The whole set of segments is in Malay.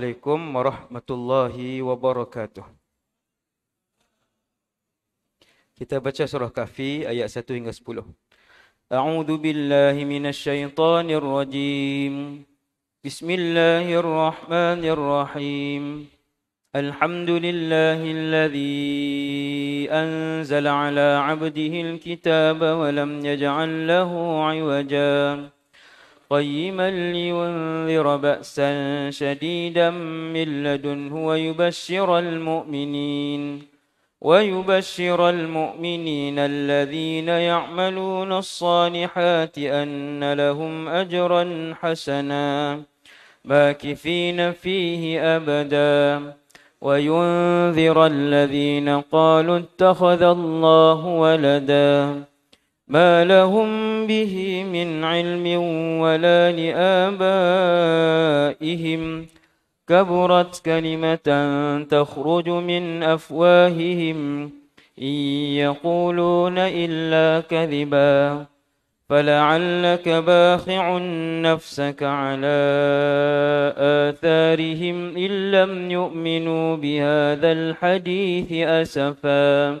Assalamualaikum warahmatullahi wabarakatuh. Kita baca surah Kahfi ayat 1 hingga 10. A'udzu billahi minasyaitonir rajim. Bismillahirrahmanirrahim. Alhamdulillahilladzi anzala ala abdihil alkitaba wa lam yaj'al lahu 'iwaja. قيما لينذر بأسا شديدا من لدنه ويبشر المؤمنين ويبشر المؤمنين الذين يعملون الصالحات أن لهم أجرا حسنا باكثين فيه أبدا وينذر الذين قالوا اتخذ الله ولداً ما لهم به من علم ولا لآبائهم كبرت كلمة تخرج من أفواههم إن يقولون إلا كذبا فلعلك باخع نفسك على آثارهم إن لم يؤمنوا بهذا الحديث أسفاً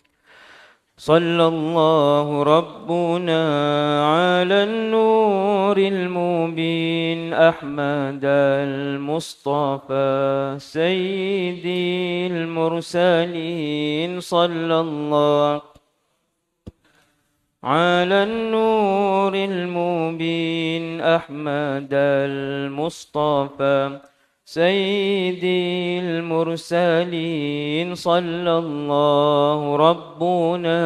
صلى الله ربنا على النور المبين أحمد المصطفى سيد المرسلين صلى الله على النور المبين أحمد المصطفى سيد المرسلين صلى الله ربنا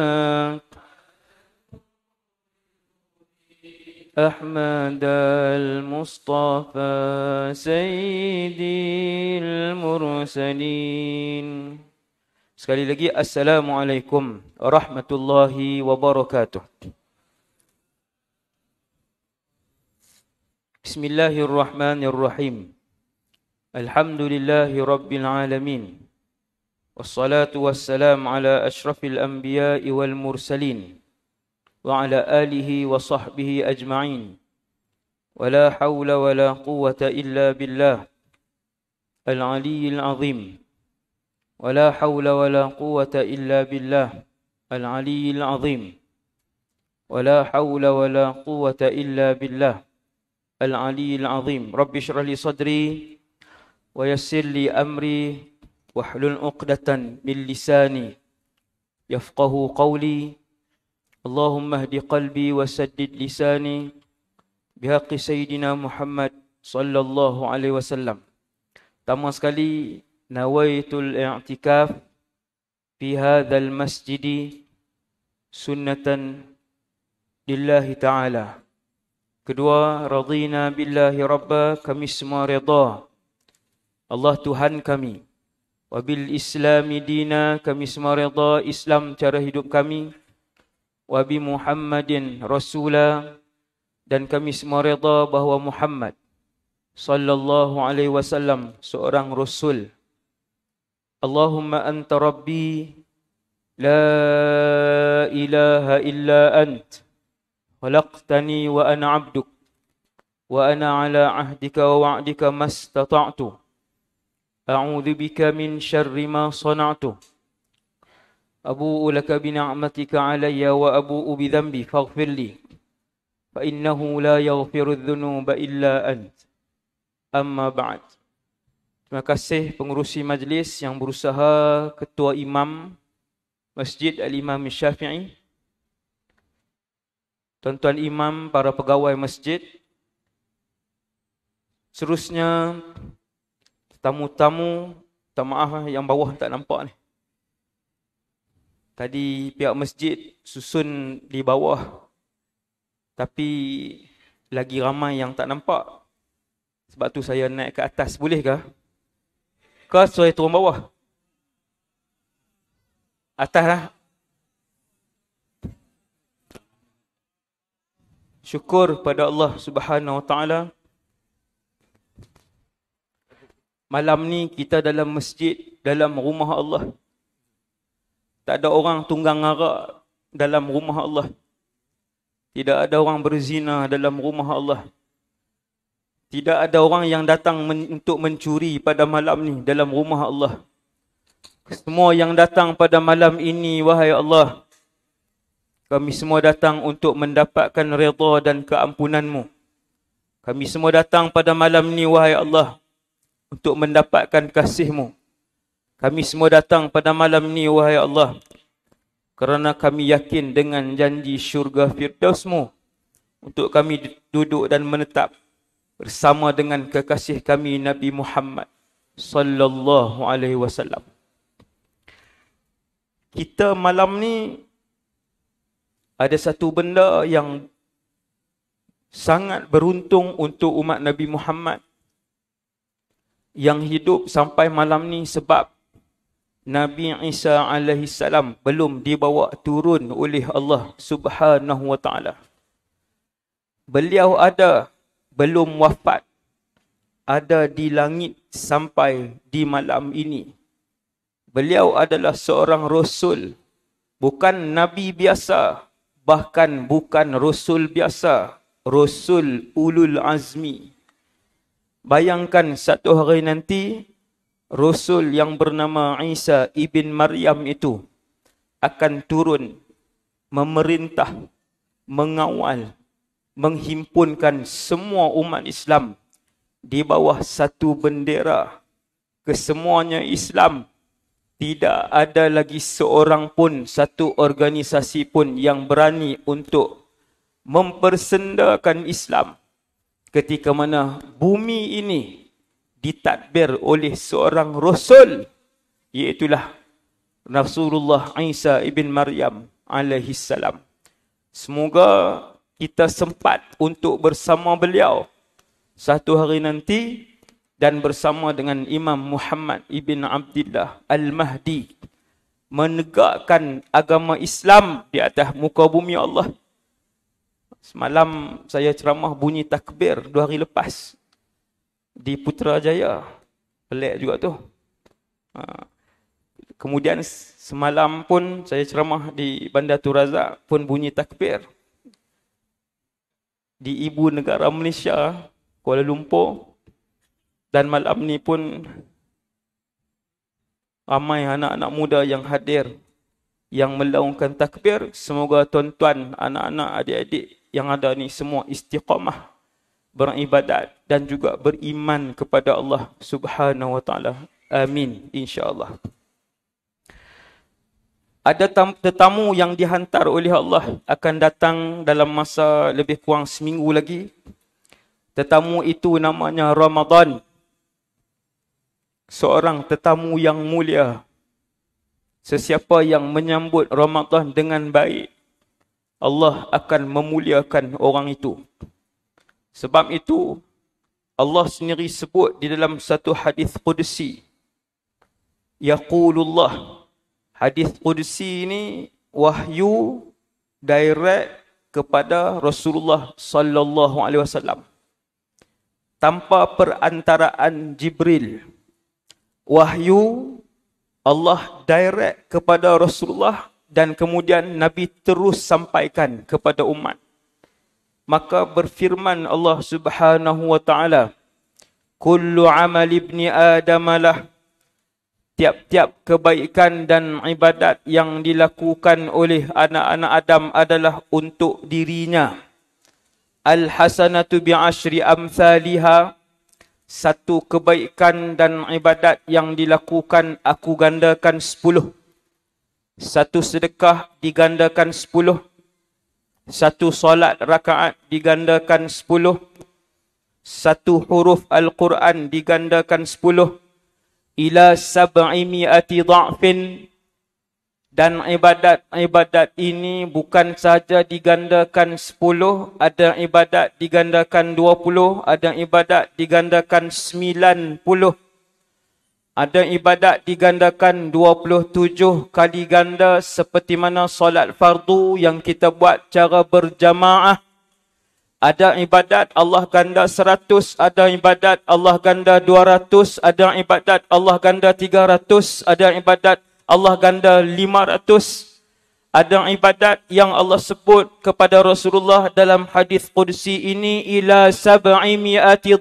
أحمد المصطفى سيد المرسلين Sekali lagi Assalamualaikum warahmatullahi wabarakatuh Bismillahirrahmanirrahim الحمد لله رب العالمين والصلاة والسلام على أشرف الأنبياء والمرسلين وعلى آله وصحبه أجمعين ولا حول ولا قوة إلا بالله العلي العظيم ولا حول ولا قوة إلا بالله العلي العظيم ولا حول ولا قوة إلا بالله العلي العظيم رب اشرح لي صدري ويسر amri, أمري واحلل عقدة من لساني يفقه قولي اللهم اهد قلبي وسدد لساني بحق سيدنا محمد صلى الله عليه وسلم Pertama sekali, nawaitul i'tikaf fi hadzal masjid sunnatan lillahi ta'ala. Kedua, radina billahi rabba kami semua redha Allah Tuhan kami. Wabil Islami dina kami semarada Islam cara hidup kami. Wabi Muhammadin Rasulah dan kami semarada reda bahawa Muhammad sallallahu alaihi wasallam seorang rasul. Allahumma anta rabbi la ilaha illa ant. Khalaqtani wa ana 'abduk wa ana 'ala 'ahdika wa wa'dika mastata'tu. Wa أعوذ بك من شر ما صنعت أبوء لك بنعمتك علي وأبوء بذنبي فاغفر لي فإنه لا يغفر الذنوب إلا أنت أما بعد Terima kasih pengurusi majlis yang berusaha ketua imam Masjid Al-Imam Syafi'i Tuan-tuan imam, para pegawai masjid Seterusnya tamu-tamu minta maaf lah yang bawah tak nampak ni tadi pihak masjid susun di bawah tapi lagi ramai yang tak nampak sebab tu saya naik ke atas bolehkah ke saya turun bawah atas lah syukur pada Allah Subhanahu wa taala Malam ni kita dalam masjid, dalam rumah Allah. Tak ada orang tunggang arak dalam rumah Allah. Tidak ada orang berzina dalam rumah Allah. Tidak ada orang yang datang men untuk mencuri pada malam ni dalam rumah Allah. Semua yang datang pada malam ini, wahai Allah. Kami semua datang untuk mendapatkan reda dan keampunanmu. Kami semua datang pada malam ni, wahai Allah untuk mendapatkan kasihmu. Kami semua datang pada malam ini, wahai Allah. Kerana kami yakin dengan janji syurga firdausmu. Untuk kami duduk dan menetap bersama dengan kekasih kami Nabi Muhammad sallallahu alaihi wasallam. Kita malam ni ada satu benda yang sangat beruntung untuk umat Nabi Muhammad yang hidup sampai malam ni sebab Nabi Isa alaihi belum dibawa turun oleh Allah Subhanahu Beliau ada belum wafat ada di langit sampai di malam ini. Beliau adalah seorang rasul bukan nabi biasa bahkan bukan rasul biasa rasul ulul azmi Bayangkan satu hari nanti Rasul yang bernama Isa ibn Maryam itu akan turun memerintah, mengawal, menghimpunkan semua umat Islam di bawah satu bendera. Kesemuanya Islam. Tidak ada lagi seorang pun, satu organisasi pun yang berani untuk mempersendakan Islam ketika mana bumi ini ditadbir oleh seorang rasul iaitulah Rasulullah Isa ibn Maryam alaihi salam. Semoga kita sempat untuk bersama beliau satu hari nanti dan bersama dengan Imam Muhammad ibn Abdullah al-Mahdi menegakkan agama Islam di atas muka bumi Allah. Semalam saya ceramah bunyi takbir dua hari lepas di Putrajaya. Pelik juga tu. Ha. Kemudian semalam pun saya ceramah di Bandar Turaza pun bunyi takbir. Di ibu negara Malaysia, Kuala Lumpur. Dan malam ni pun ramai anak-anak muda yang hadir yang melaungkan takbir. Semoga tuan-tuan, anak-anak, adik-adik yang ada ni semua istiqamah beribadat dan juga beriman kepada Allah Subhanahu wa taala. Amin insya-Allah. Ada tetamu yang dihantar oleh Allah akan datang dalam masa lebih kurang seminggu lagi. Tetamu itu namanya Ramadan. Seorang tetamu yang mulia. Sesiapa yang menyambut Ramadan dengan baik. Allah akan memuliakan orang itu. Sebab itu Allah sendiri sebut di dalam satu hadis qudsi. Yaqulullah. Hadis qudsi ini wahyu direct kepada Rasulullah sallallahu alaihi wasallam. Tanpa perantaraan Jibril. Wahyu Allah direct kepada Rasulullah dan kemudian Nabi terus sampaikan kepada umat. Maka berfirman Allah Subhanahu wa taala, "Kullu amal ibni Adam lah." Tiap-tiap kebaikan dan ibadat yang dilakukan oleh anak-anak Adam adalah untuk dirinya. Al-hasanatu asri amthaliha. Satu kebaikan dan ibadat yang dilakukan aku gandakan sepuluh satu sedekah digandakan sepuluh, satu solat rakaat digandakan sepuluh, satu huruf Al-Quran digandakan sepuluh, ila sab'i mi'ati da'fin. Dan ibadat-ibadat ini bukan sahaja digandakan sepuluh, ada ibadat digandakan dua puluh, ada ibadat digandakan sembilan puluh ada ibadat digandakan 27 kali ganda seperti mana solat fardu yang kita buat cara berjamaah. Ada ibadat Allah ganda 100, ada ibadat Allah ganda 200, ada ibadat Allah ganda 300, ada ibadat Allah ganda 500. Ada ibadat yang Allah sebut kepada Rasulullah dalam hadis Qudsi ini ila sab'i mi'ati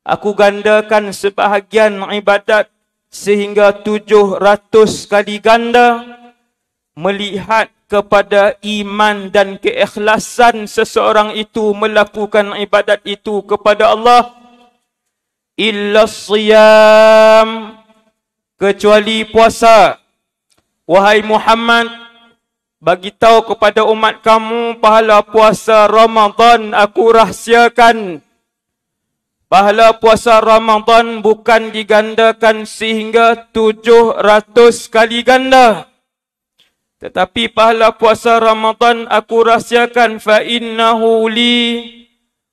Aku gandakan sebahagian ibadat sehingga tujuh ratus kali ganda melihat kepada iman dan keikhlasan seseorang itu melakukan ibadat itu kepada Allah illa siyam kecuali puasa wahai Muhammad bagi tahu kepada umat kamu pahala puasa Ramadan aku rahsiakan Pahala puasa Ramadan bukan digandakan sehingga 700 kali ganda. Tetapi pahala puasa Ramadan aku rahsiakan fa innahu li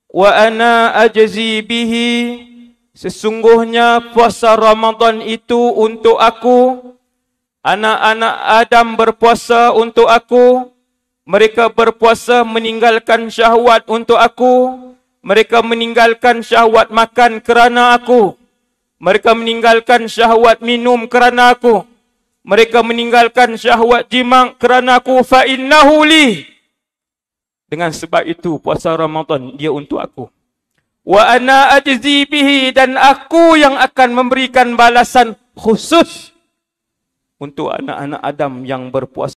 wa ana ajzi bihi sesungguhnya puasa Ramadan itu untuk aku anak-anak Adam berpuasa untuk aku mereka berpuasa meninggalkan syahwat untuk aku mereka meninggalkan syahwat makan kerana aku. Mereka meninggalkan syahwat minum kerana aku. Mereka meninggalkan syahwat jimak kerana aku. Fa'innahu li. Dengan sebab itu puasa Ramadan dia untuk aku. Wa ana ajzi bihi dan aku yang akan memberikan balasan khusus untuk anak-anak Adam yang berpuasa.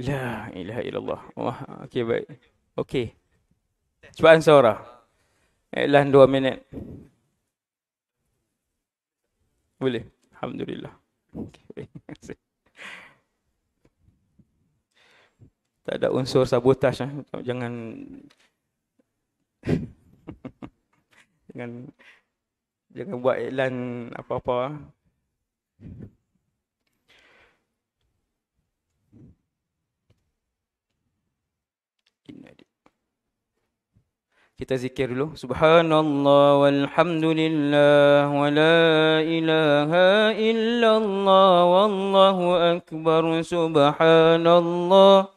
La ilaha illallah. Wah, okey baik. Okey. Cepatkan suara. Iklan dua minit. Boleh. Alhamdulillah. tak ada unsur sabotaj. Eh. Jangan... jangan... Jangan buat iklan apa-apa. Eh. kita zikir dulu subhanallah walhamdulillah wala ilaha illallah wallahu akbar subhanallah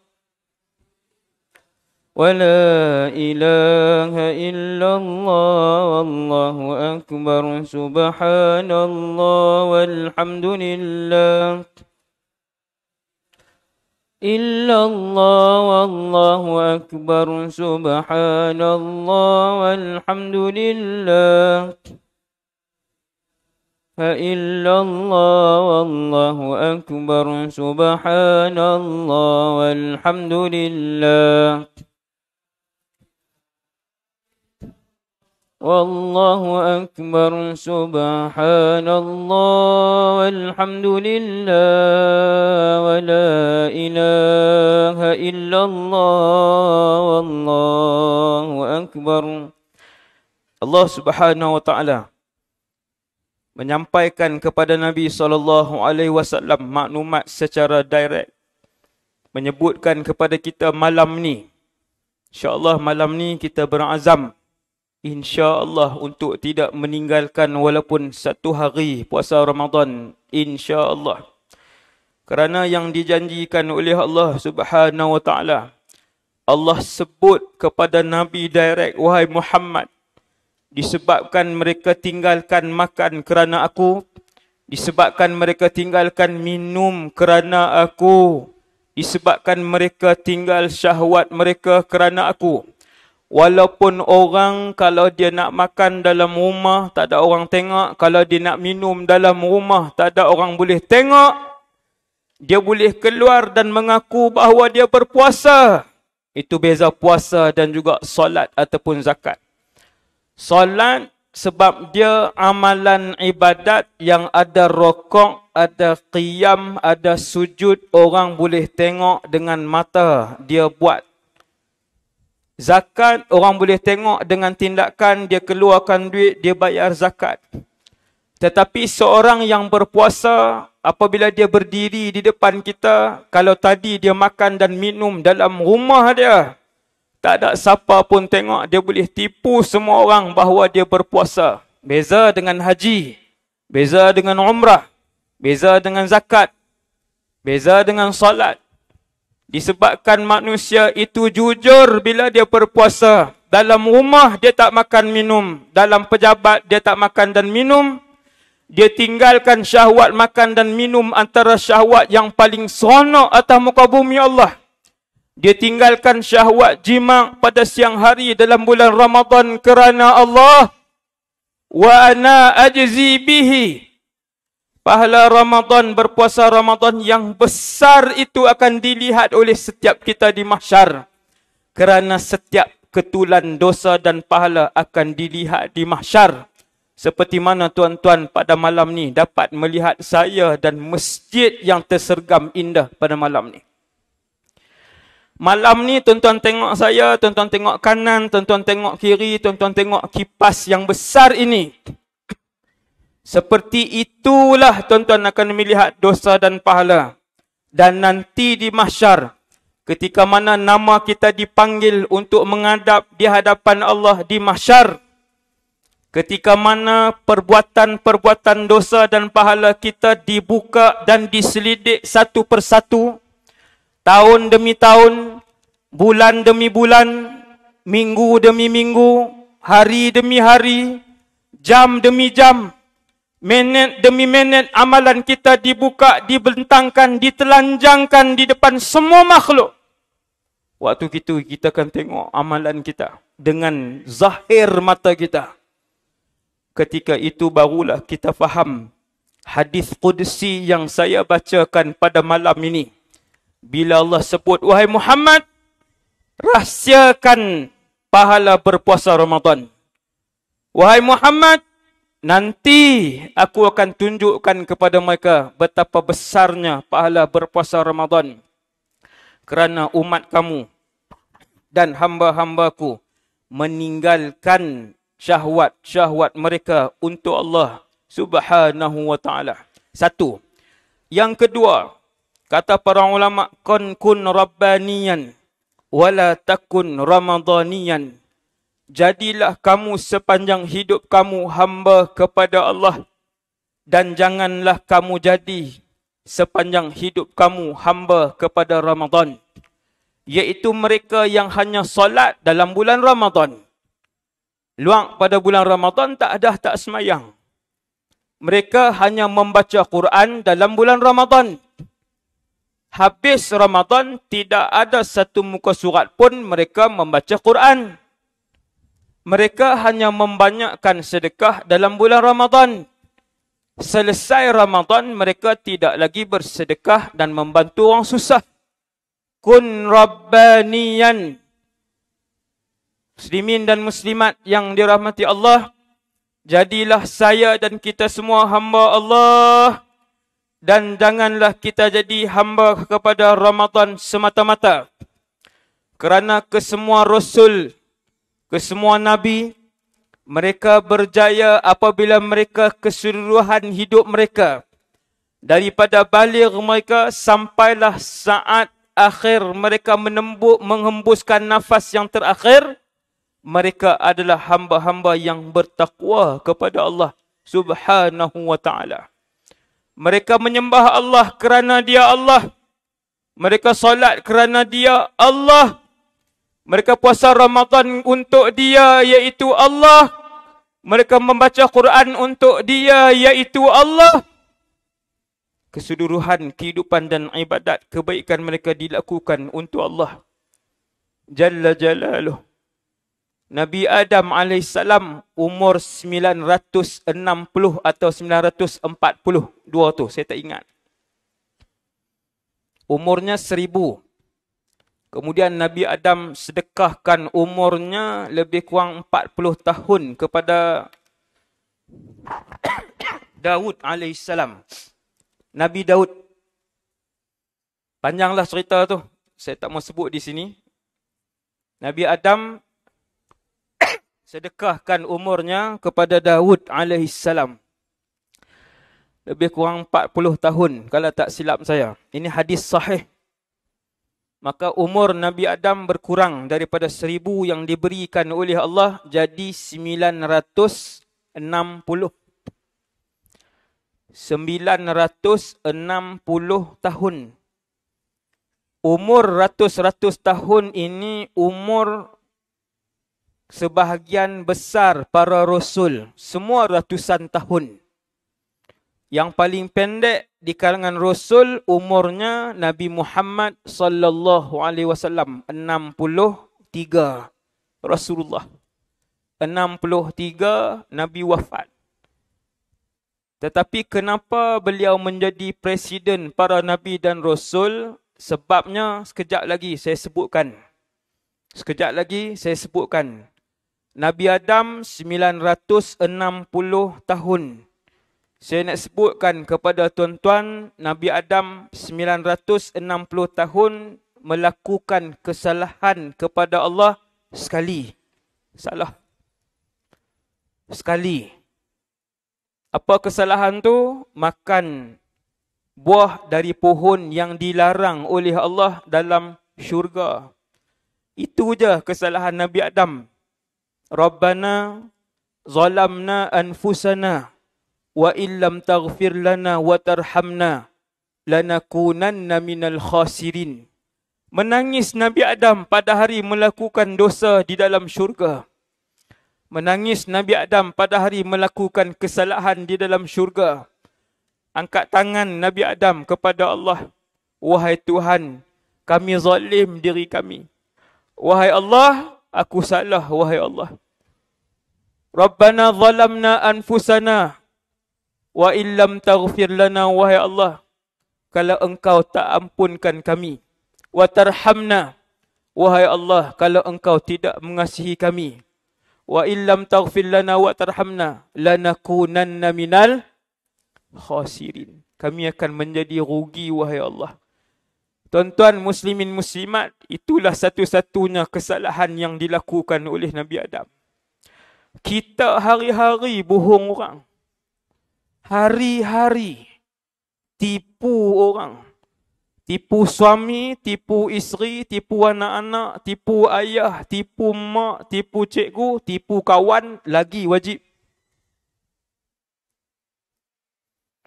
ولا إله إلا الله والله أكبر سبحان الله والحمد لله إلا الله والله أكبر سبحان الله والحمد لله فإلا الله والله أكبر سبحان الله والحمد لله والله أكبر سبحان الله والحمد لله ولا إله إلا الله والله أكبر الله سبحانه وتعالى menyampaikan kepada Nabi sallallahu alaihi wasallam maklumat secara direct menyebutkan kepada kita malam ni insyaallah malam ni kita berazam Insyaallah untuk tidak meninggalkan walaupun satu hari puasa Ramadan Insyaallah. kerana yang dijanjikan oleh Allah Subhanahu wa taala Allah sebut kepada Nabi direct wahai Muhammad disebabkan mereka tinggalkan makan kerana aku disebabkan mereka tinggalkan minum kerana aku disebabkan mereka tinggal syahwat mereka kerana aku Walaupun orang kalau dia nak makan dalam rumah tak ada orang tengok, kalau dia nak minum dalam rumah tak ada orang boleh tengok, dia boleh keluar dan mengaku bahawa dia berpuasa. Itu beza puasa dan juga solat ataupun zakat. Solat sebab dia amalan ibadat yang ada rokok, ada qiyam, ada sujud, orang boleh tengok dengan mata dia buat. Zakat orang boleh tengok dengan tindakan dia keluarkan duit, dia bayar zakat. Tetapi seorang yang berpuasa apabila dia berdiri di depan kita, kalau tadi dia makan dan minum dalam rumah dia, tak ada siapa pun tengok dia boleh tipu semua orang bahawa dia berpuasa. Beza dengan haji, beza dengan umrah, beza dengan zakat, beza dengan salat. Disebabkan manusia itu jujur bila dia berpuasa. Dalam rumah dia tak makan minum. Dalam pejabat dia tak makan dan minum. Dia tinggalkan syahwat makan dan minum antara syahwat yang paling seronok atas muka bumi Allah. Dia tinggalkan syahwat jima pada siang hari dalam bulan Ramadan kerana Allah wa ana ajzi bihi Pahala Ramadan, berpuasa Ramadan yang besar itu akan dilihat oleh setiap kita di mahsyar. Kerana setiap ketulan dosa dan pahala akan dilihat di mahsyar. Seperti mana tuan-tuan pada malam ni dapat melihat saya dan masjid yang tersergam indah pada malam ni. Malam ni tuan-tuan tengok saya, tuan-tuan tengok kanan, tuan-tuan tengok kiri, tuan-tuan tengok kipas yang besar ini. Seperti itulah tuan-tuan akan melihat dosa dan pahala. Dan nanti di mahsyar, ketika mana nama kita dipanggil untuk menghadap di hadapan Allah di mahsyar, ketika mana perbuatan-perbuatan dosa dan pahala kita dibuka dan diselidik satu persatu, tahun demi tahun, bulan demi bulan, minggu demi minggu, hari demi hari, jam demi jam, Menit demi menit amalan kita dibuka, dibentangkan, ditelanjangkan di depan semua makhluk. Waktu itu kita akan tengok amalan kita dengan zahir mata kita. Ketika itu barulah kita faham hadis qudsi yang saya bacakan pada malam ini. Bila Allah sebut, Wahai Muhammad, rahsiakan pahala berpuasa Ramadan. Wahai Muhammad, Nanti aku akan tunjukkan kepada mereka betapa besarnya pahala berpuasa Ramadan. Kerana umat kamu dan hamba-hambaku meninggalkan syahwat-syahwat mereka untuk Allah subhanahu wa ta'ala. Satu. Yang kedua, kata para ulama, kun kun Rabbanian, wala takun Ramadhanian jadilah kamu sepanjang hidup kamu hamba kepada Allah dan janganlah kamu jadi sepanjang hidup kamu hamba kepada Ramadan iaitu mereka yang hanya solat dalam bulan Ramadan luang pada bulan Ramadan tak ada tak semayang mereka hanya membaca Quran dalam bulan Ramadan habis Ramadan tidak ada satu muka surat pun mereka membaca Quran mereka hanya membanyakkan sedekah dalam bulan Ramadan. Selesai Ramadan mereka tidak lagi bersedekah dan membantu orang susah. Kun rabbaniyan. Muslimin dan muslimat yang dirahmati Allah, jadilah saya dan kita semua hamba Allah dan janganlah kita jadi hamba kepada Ramadan semata-mata. Kerana kesemua rasul kesemua nabi mereka berjaya apabila mereka keseluruhan hidup mereka daripada balik mereka sampailah saat akhir mereka menembuk menghembuskan nafas yang terakhir mereka adalah hamba-hamba yang bertakwa kepada Allah subhanahu wa taala mereka menyembah Allah kerana dia Allah mereka solat kerana dia Allah mereka puasa Ramadan untuk dia yaitu Allah. Mereka membaca Quran untuk dia yaitu Allah. Keseluruhan kehidupan dan ibadat kebaikan mereka dilakukan untuk Allah. Jalla jalaluh. Nabi Adam AS umur 960 atau 940 dua tu. Saya tak ingat. Umurnya Kemudian Nabi Adam sedekahkan umurnya lebih kurang 40 tahun kepada Daud AS. Nabi Daud. Panjanglah cerita tu. Saya tak mau sebut di sini. Nabi Adam sedekahkan umurnya kepada Daud AS. Lebih kurang 40 tahun kalau tak silap saya. Ini hadis sahih maka umur Nabi Adam berkurang daripada seribu yang diberikan oleh Allah jadi sembilan sembilan ratus ratus enam puluh enam puluh tahun. Umur ratus-ratus tahun ini umur sebahagian besar para rasul. Semua ratusan tahun yang paling pendek di kalangan rasul umurnya Nabi Muhammad sallallahu alaihi wasallam 63 Rasulullah 63 Nabi wafat tetapi kenapa beliau menjadi presiden para nabi dan rasul sebabnya sekejap lagi saya sebutkan sekejap lagi saya sebutkan Nabi Adam 960 tahun saya nak sebutkan kepada tuan-tuan, Nabi Adam 960 tahun melakukan kesalahan kepada Allah sekali. Salah. Sekali. Apa kesalahan tu? Makan buah dari pohon yang dilarang oleh Allah dalam syurga. Itu je kesalahan Nabi Adam. Rabbana zalamna anfusana wa illam taghfir lana wa tarhamna lanakunanna minal khasirin. Menangis Nabi Adam pada hari melakukan dosa di dalam syurga. Menangis Nabi Adam pada hari melakukan kesalahan di dalam syurga. Angkat tangan Nabi Adam kepada Allah. Wahai Tuhan, kami zalim diri kami. Wahai Allah, aku salah. Wahai Allah. Rabbana zalamna anfusana Wa illam taghfir lana wahai Allah kalau engkau tak ampunkan kami. Wa tarhamna wahai Allah kalau engkau tidak mengasihi kami. Wa illam taghfir lana wa tarhamna lanakunanna minal khasirin. Kami akan menjadi rugi wahai Allah. Tuan-tuan muslimin muslimat, itulah satu-satunya kesalahan yang dilakukan oleh Nabi Adam. Kita hari-hari bohong orang hari-hari tipu orang. Tipu suami, tipu isteri, tipu anak-anak, tipu ayah, tipu mak, tipu cikgu, tipu kawan, lagi wajib.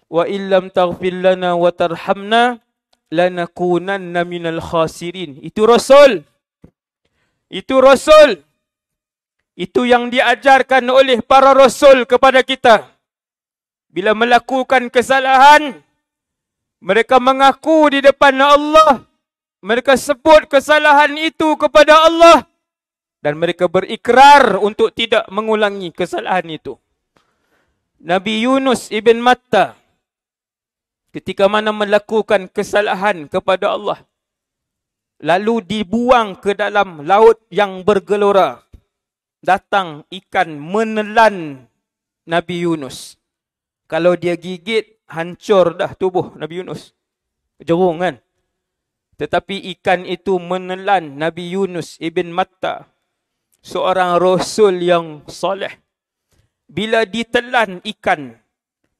Wa illam taghfir lana wa tarhamna lanakunanna minal khasirin. Itu Rasul. Itu Rasul. Itu yang diajarkan oleh para Rasul kepada kita. Kita bila melakukan kesalahan mereka mengaku di depan Allah mereka sebut kesalahan itu kepada Allah dan mereka berikrar untuk tidak mengulangi kesalahan itu Nabi Yunus ibn Matta ketika mana melakukan kesalahan kepada Allah lalu dibuang ke dalam laut yang bergelora datang ikan menelan Nabi Yunus kalau dia gigit, hancur dah tubuh Nabi Yunus. Jerung kan? Tetapi ikan itu menelan Nabi Yunus Ibn Matta. Seorang Rasul yang soleh. Bila ditelan ikan,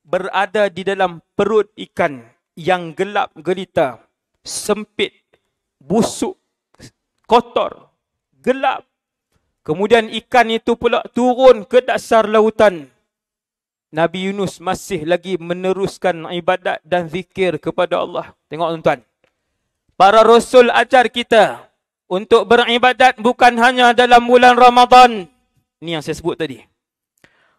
berada di dalam perut ikan yang gelap gelita, sempit, busuk, kotor, gelap. Kemudian ikan itu pula turun ke dasar lautan. Nabi Yunus masih lagi meneruskan ibadat dan zikir kepada Allah. Tengok tuan-tuan. Para Rasul ajar kita untuk beribadat bukan hanya dalam bulan Ramadan. Ini yang saya sebut tadi.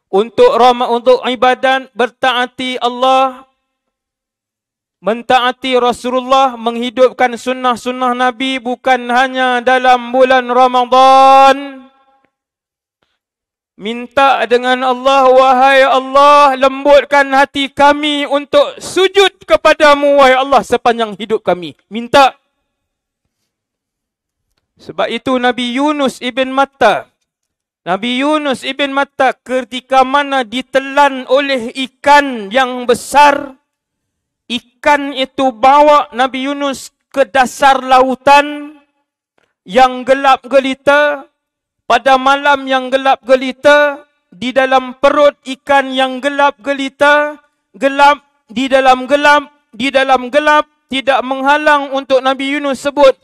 Untuk Ram untuk ibadat bertaati Allah, mentaati Rasulullah, menghidupkan sunnah-sunnah Nabi bukan hanya dalam bulan Ramadan. Minta dengan Allah, wahai Allah, lembutkan hati kami untuk sujud kepadamu, wahai Allah, sepanjang hidup kami. Minta. Sebab itu Nabi Yunus Ibn Matta, Nabi Yunus Ibn Matta ketika mana ditelan oleh ikan yang besar, ikan itu bawa Nabi Yunus ke dasar lautan yang gelap gelita, pada malam yang gelap gelita di dalam perut ikan yang gelap gelita gelap di dalam gelap di dalam gelap tidak menghalang untuk Nabi Yunus sebut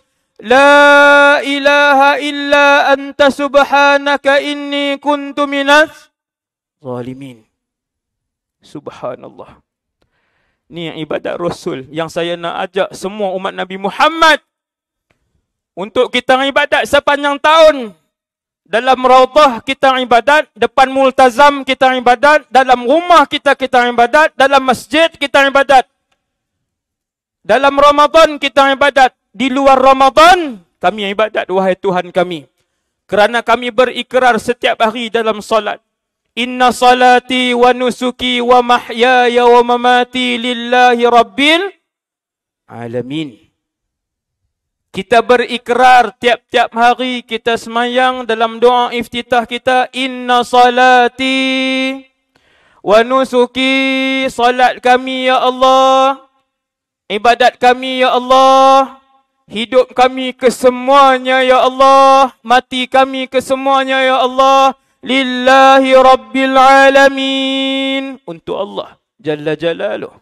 La ilaha illa anta subhanaka inni kuntu minas zalimin. Subhanallah. Ini ibadat Rasul yang saya nak ajak semua umat Nabi Muhammad untuk kita ibadat sepanjang tahun dalam rautah kita ibadat, depan multazam kita ibadat, dalam rumah kita kita ibadat, dalam masjid kita ibadat. Dalam Ramadan kita ibadat, di luar Ramadan kami ibadat wahai Tuhan kami. Kerana kami berikrar setiap hari dalam solat. Inna salati wa nusuki wa mahyaya wa mamati lillahi rabbil alamin. Kita berikrar tiap-tiap hari kita semayang dalam doa iftitah kita. Inna salati wa nusuki salat kami ya Allah. Ibadat kami ya Allah. Hidup kami kesemuanya ya Allah. Mati kami kesemuanya ya Allah. Lillahi rabbil alamin. Untuk Allah. Jalla jalaluh.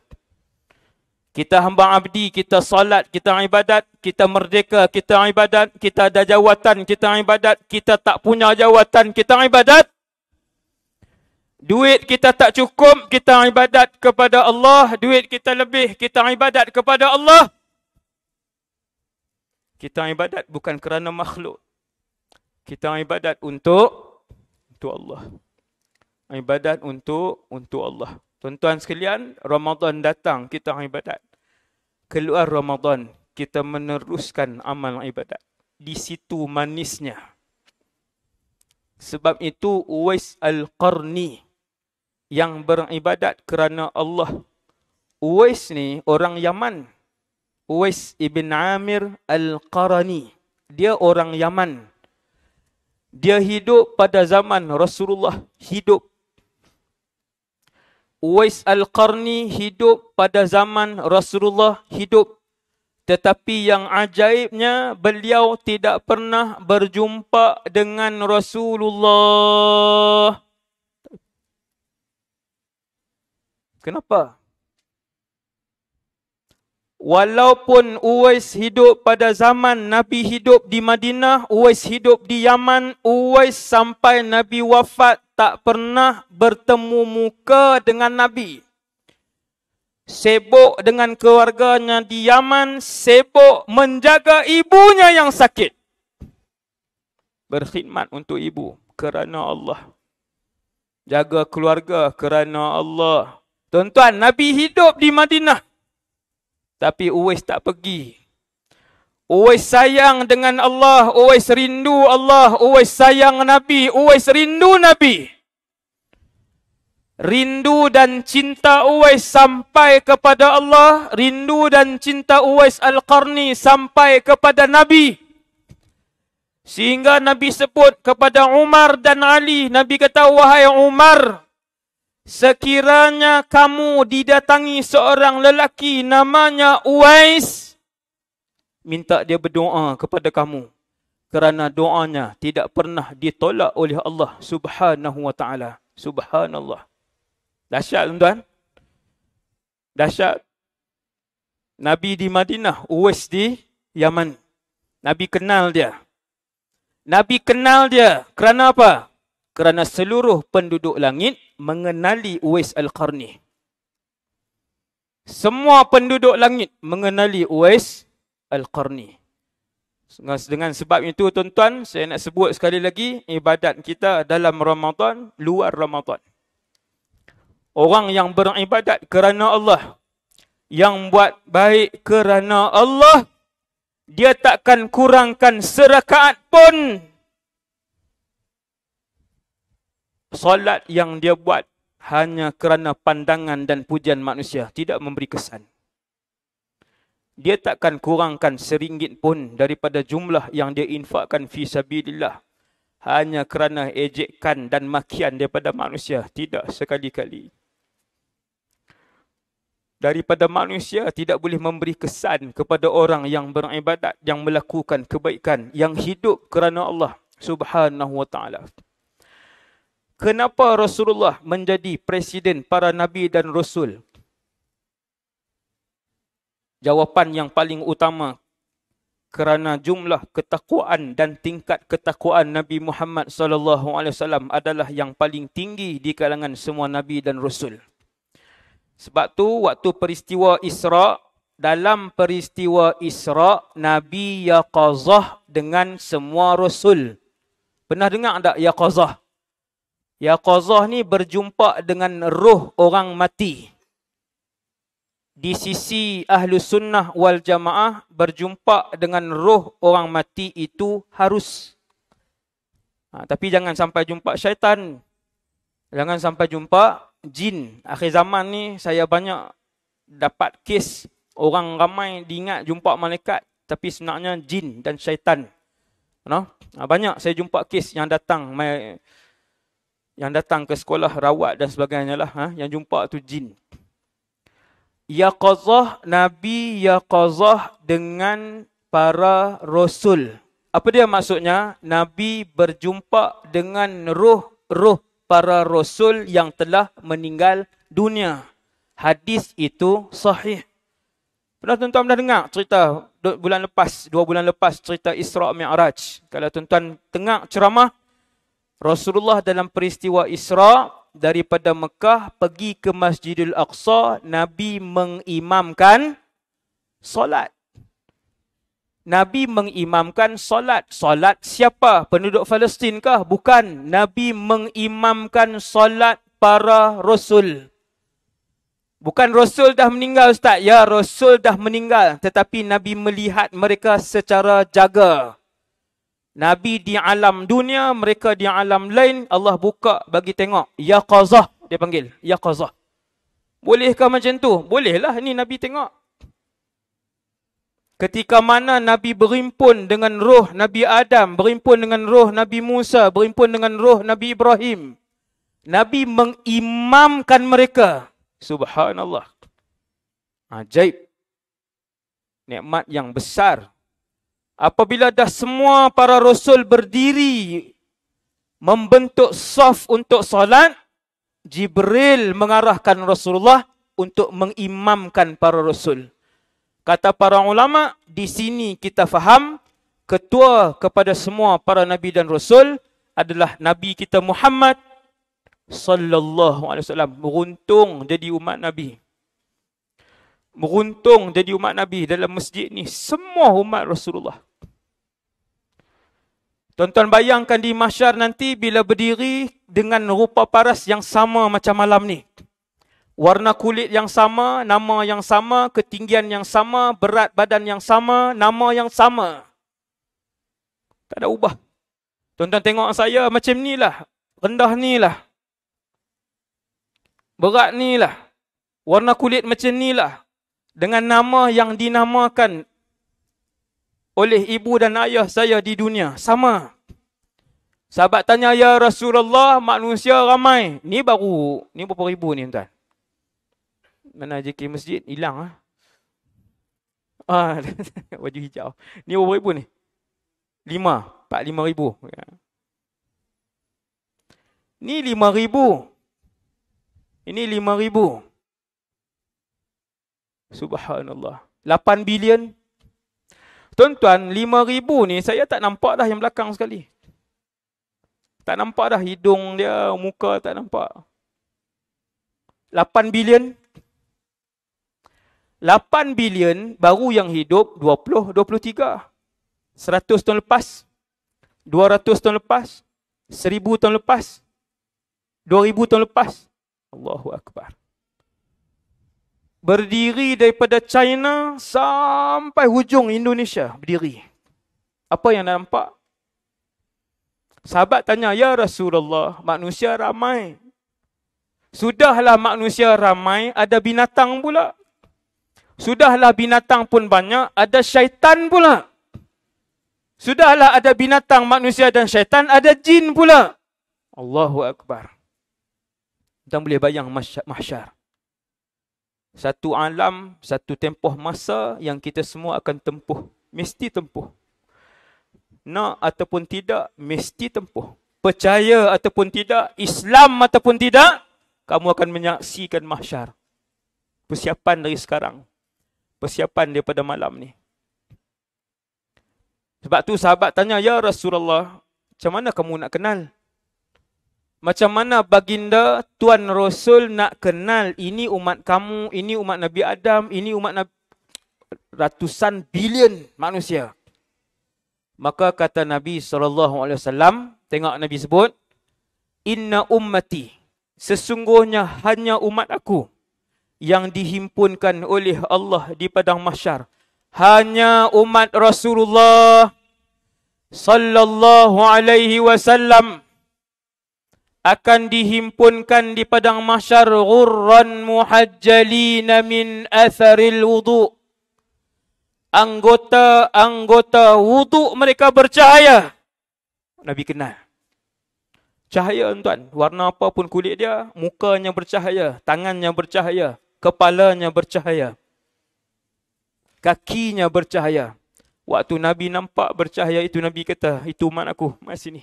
Kita hamba abdi, kita salat, kita ibadat, kita merdeka, kita ibadat, kita ada jawatan, kita ibadat, kita tak punya jawatan, kita ibadat. Duit kita tak cukup, kita ibadat kepada Allah. Duit kita lebih, kita ibadat kepada Allah. Kita ibadat bukan kerana makhluk. Kita ibadat untuk untuk Allah. Ibadat untuk untuk Allah. Tuan-tuan sekalian, Ramadan datang kita ibadat. Keluar Ramadan, kita meneruskan amal ibadat. Di situ manisnya. Sebab itu Uwais Al-Qarni yang beribadat kerana Allah. Uwais ni orang Yaman. Uwais Ibn Amir Al-Qarani. Dia orang Yaman. Dia hidup pada zaman Rasulullah. Hidup Uwais Al-Qarni hidup pada zaman Rasulullah hidup. Tetapi yang ajaibnya beliau tidak pernah berjumpa dengan Rasulullah. Kenapa? Walaupun Uwais hidup pada zaman Nabi hidup di Madinah, Uwais hidup di Yaman, Uwais sampai Nabi wafat tak pernah bertemu muka dengan Nabi. Sibuk dengan keluarganya di Yaman, sibuk menjaga ibunya yang sakit. Berkhidmat untuk ibu kerana Allah. Jaga keluarga kerana Allah. Tuan-tuan, Nabi hidup di Madinah. Tapi Uwais tak pergi. Uwais sayang dengan Allah. Uwais rindu Allah. Uwais sayang Nabi. Uwais rindu Nabi. Rindu dan cinta Uwais sampai kepada Allah. Rindu dan cinta Uwais Al-Qarni sampai kepada Nabi. Sehingga Nabi sebut kepada Umar dan Ali. Nabi kata, wahai Umar, Sekiranya kamu didatangi seorang lelaki namanya Uwais, minta dia berdoa kepada kamu kerana doanya tidak pernah ditolak oleh Allah Subhanahu wa taala. Subhanallah. Dahsyat tuan-tuan. Dahsyat. Nabi di Madinah, Uwais di Yaman. Nabi kenal dia. Nabi kenal dia kerana apa? kerana seluruh penduduk langit mengenali Uwais Al-Qarni. Semua penduduk langit mengenali Uwais Al-Qarni. Dengan sebab itu tuan-tuan, saya nak sebut sekali lagi ibadat kita dalam Ramadan, luar Ramadan. Orang yang beribadat kerana Allah, yang buat baik kerana Allah, dia takkan kurangkan serakaat pun solat yang dia buat hanya kerana pandangan dan pujian manusia tidak memberi kesan. Dia takkan kurangkan seringgit pun daripada jumlah yang dia infakkan fi sabilillah hanya kerana ejekan dan makian daripada manusia tidak sekali-kali. Daripada manusia tidak boleh memberi kesan kepada orang yang beribadat yang melakukan kebaikan yang hidup kerana Allah Subhanahu wa taala kenapa Rasulullah menjadi presiden para nabi dan rasul? Jawapan yang paling utama kerana jumlah ketakwaan dan tingkat ketakwaan Nabi Muhammad sallallahu alaihi wasallam adalah yang paling tinggi di kalangan semua nabi dan rasul. Sebab tu waktu peristiwa Isra, dalam peristiwa Isra Nabi yaqazah dengan semua rasul. Pernah dengar tak yaqazah? Ya, Yaqazah ni berjumpa dengan roh orang mati. Di sisi ahlu sunnah wal jamaah, berjumpa dengan roh orang mati itu harus. Ha, tapi jangan sampai jumpa syaitan. Jangan sampai jumpa jin. Akhir zaman ni saya banyak dapat kes orang ramai diingat jumpa malaikat tapi sebenarnya jin dan syaitan. No? Ha, banyak saya jumpa kes yang datang. My, yang datang ke sekolah rawat dan sebagainya lah ha? yang jumpa tu jin yaqazah nabi yaqazah dengan para rasul apa dia maksudnya nabi berjumpa dengan roh-roh para rasul yang telah meninggal dunia hadis itu sahih Pernah tuan-tuan dah dengar cerita bulan lepas, dua bulan lepas cerita Isra Mi'raj. Kalau tuan-tuan tengah ceramah, Rasulullah dalam peristiwa Isra daripada Mekah pergi ke Masjidil Aqsa, Nabi mengimamkan solat. Nabi mengimamkan solat. Solat siapa? Penduduk Palestin kah? Bukan. Nabi mengimamkan solat para rasul. Bukan rasul dah meninggal ustaz. Ya, rasul dah meninggal tetapi Nabi melihat mereka secara jaga. Nabi di alam dunia, mereka di alam lain, Allah buka bagi tengok. Ya qazah, dia panggil. Ya qazah. Bolehkah macam tu? Bolehlah, ni Nabi tengok. Ketika mana Nabi berimpun dengan roh Nabi Adam, berimpun dengan roh Nabi Musa, berimpun dengan roh Nabi Ibrahim. Nabi mengimamkan mereka. Subhanallah. Ajaib. Ha, Nikmat yang besar apabila dah semua para rasul berdiri membentuk saf untuk solat Jibril mengarahkan Rasulullah untuk mengimamkan para rasul kata para ulama di sini kita faham ketua kepada semua para nabi dan rasul adalah nabi kita Muhammad sallallahu alaihi wasallam beruntung jadi umat nabi beruntung jadi umat nabi dalam masjid ni semua umat Rasulullah Tuan-tuan bayangkan di mahsyar nanti bila berdiri dengan rupa paras yang sama macam malam ni. Warna kulit yang sama, nama yang sama, ketinggian yang sama, berat badan yang sama, nama yang sama. Tak ada ubah. Tuan-tuan tengok saya macam ni lah. Rendah ni lah. Berat ni lah. Warna kulit macam ni lah. Dengan nama yang dinamakan oleh ibu dan ayah saya di dunia. Sama. Sahabat tanya, Ya Rasulullah, manusia ramai. Ni baru, ni berapa ribu ni tuan? Mana JK Masjid? Hilang lah. Ha? Ah, wajib ah, hijau. Ni berapa ribu ni? Lima. Empat lima ribu. Ya. Ni lima ribu. Ini lima ribu. Subhanallah. Lapan bilion. Lapan bilion. Tuan-tuan, lima ribu ni saya tak nampak dah yang belakang sekali. Tak nampak dah hidung dia, muka tak nampak. Lapan bilion. lapan bilion baru yang hidup dua puluh, dua puluh tiga. Seratus tahun lepas, dua ratus tahun lepas, 2000 tahun lepas. Allahu Akbar berdiri daripada China sampai hujung Indonesia berdiri. Apa yang anda nampak? Sahabat tanya, Ya Rasulullah, manusia ramai. Sudahlah manusia ramai, ada binatang pula. Sudahlah binatang pun banyak, ada syaitan pula. Sudahlah ada binatang, manusia dan syaitan, ada jin pula. Allahu Akbar. Kita boleh bayang mahsyar satu alam, satu tempoh masa yang kita semua akan tempuh. Mesti tempuh. Nak ataupun tidak, mesti tempuh. Percaya ataupun tidak, Islam ataupun tidak, kamu akan menyaksikan mahsyar. Persiapan dari sekarang. Persiapan daripada malam ni. Sebab tu sahabat tanya, Ya Rasulullah, macam mana kamu nak kenal? Macam mana baginda Tuan Rasul nak kenal ini umat kamu, ini umat Nabi Adam, ini umat Nabi... ratusan bilion manusia. Maka kata Nabi SAW, tengok Nabi sebut, Inna ummati, sesungguhnya hanya umat aku yang dihimpunkan oleh Allah di padang mahsyar. Hanya umat Rasulullah saw akan dihimpunkan di padang mahsyar ghurran muhajjalin min atharil wudu anggota-anggota wudu mereka bercahaya nabi kenal cahaya tuan warna apa pun kulit dia mukanya bercahaya tangannya bercahaya kepalanya bercahaya kakinya bercahaya waktu nabi nampak bercahaya itu nabi kata itu umat aku mai sini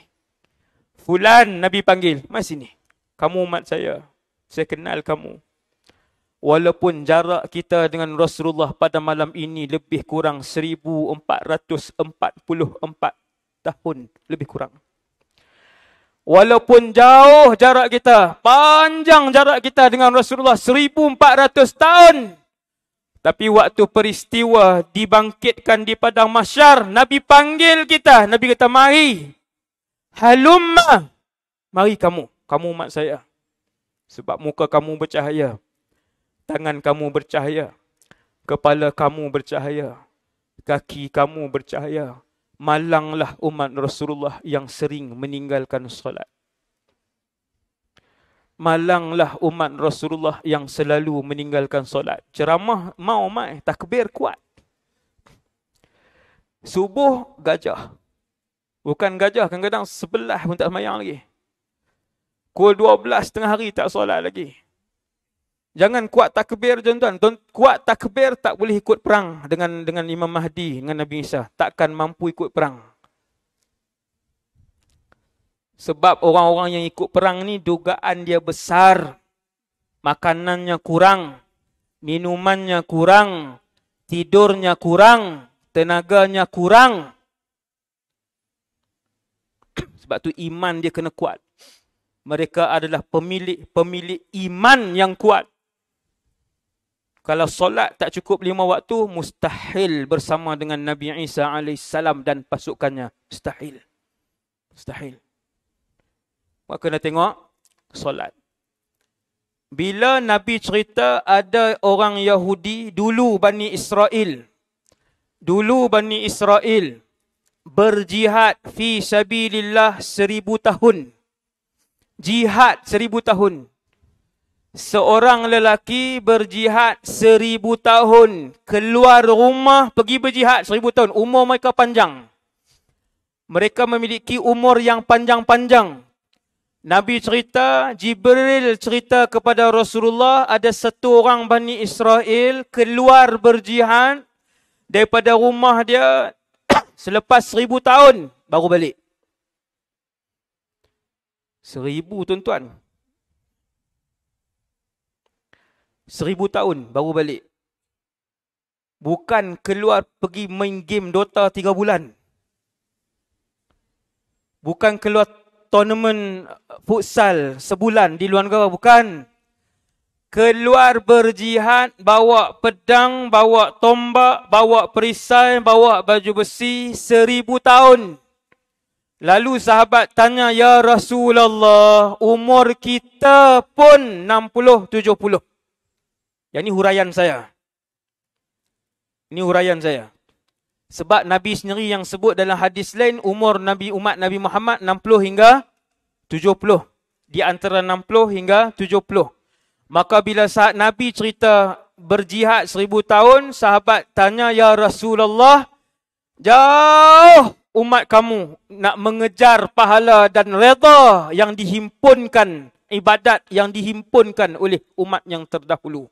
Fulan Nabi panggil, mai sini. Kamu umat saya. Saya kenal kamu. Walaupun jarak kita dengan Rasulullah pada malam ini lebih kurang 1444 tahun lebih kurang. Walaupun jauh jarak kita, panjang jarak kita dengan Rasulullah 1400 tahun. Tapi waktu peristiwa dibangkitkan di padang mahsyar, Nabi panggil kita, Nabi kata mari, halumma mari kamu kamu umat saya sebab muka kamu bercahaya tangan kamu bercahaya kepala kamu bercahaya kaki kamu bercahaya malanglah umat Rasulullah yang sering meninggalkan solat malanglah umat Rasulullah yang selalu meninggalkan solat ceramah mau mai takbir kuat subuh gajah Bukan gajah, kadang-kadang sebelah pun tak semayang lagi. Kul dua belas tengah hari tak solat lagi. Jangan kuat takbir, tuan-tuan. Kuat takbir tak boleh ikut perang dengan dengan Imam Mahdi, dengan Nabi Isa. Takkan mampu ikut perang. Sebab orang-orang yang ikut perang ni dugaan dia besar. Makanannya kurang. Minumannya kurang. Tidurnya kurang. Tenaganya kurang. Tenaganya kurang. Sebab tu iman dia kena kuat. Mereka adalah pemilik-pemilik iman yang kuat. Kalau solat tak cukup lima waktu, mustahil bersama dengan Nabi Isa AS dan pasukannya. Mustahil. Mustahil. Maka kena tengok solat. Bila Nabi cerita ada orang Yahudi dulu Bani Israel. Dulu Bani Israel. Israel berjihad fi sabilillah seribu tahun. Jihad seribu tahun. Seorang lelaki berjihad seribu tahun. Keluar rumah pergi berjihad seribu tahun. Umur mereka panjang. Mereka memiliki umur yang panjang-panjang. Nabi cerita, Jibril cerita kepada Rasulullah ada satu orang Bani Israel keluar berjihad daripada rumah dia Selepas seribu tahun, baru balik. Seribu tuan-tuan. Seribu tahun, baru balik. Bukan keluar pergi main game Dota tiga bulan. Bukan keluar tournament futsal sebulan di luar negara. Bukan. Bukan keluar berjihad bawa pedang bawa tombak bawa perisai bawa baju besi seribu tahun lalu sahabat tanya ya rasulullah umur kita pun 60 70 yang Ini huraian saya ini huraian saya sebab nabi sendiri yang sebut dalam hadis lain umur nabi umat nabi Muhammad 60 hingga 70 di antara 60 hingga 70 Maka bila saat Nabi cerita berjihad seribu tahun, sahabat tanya, Ya Rasulullah, jauh umat kamu nak mengejar pahala dan reda yang dihimpunkan, ibadat yang dihimpunkan oleh umat yang terdahulu.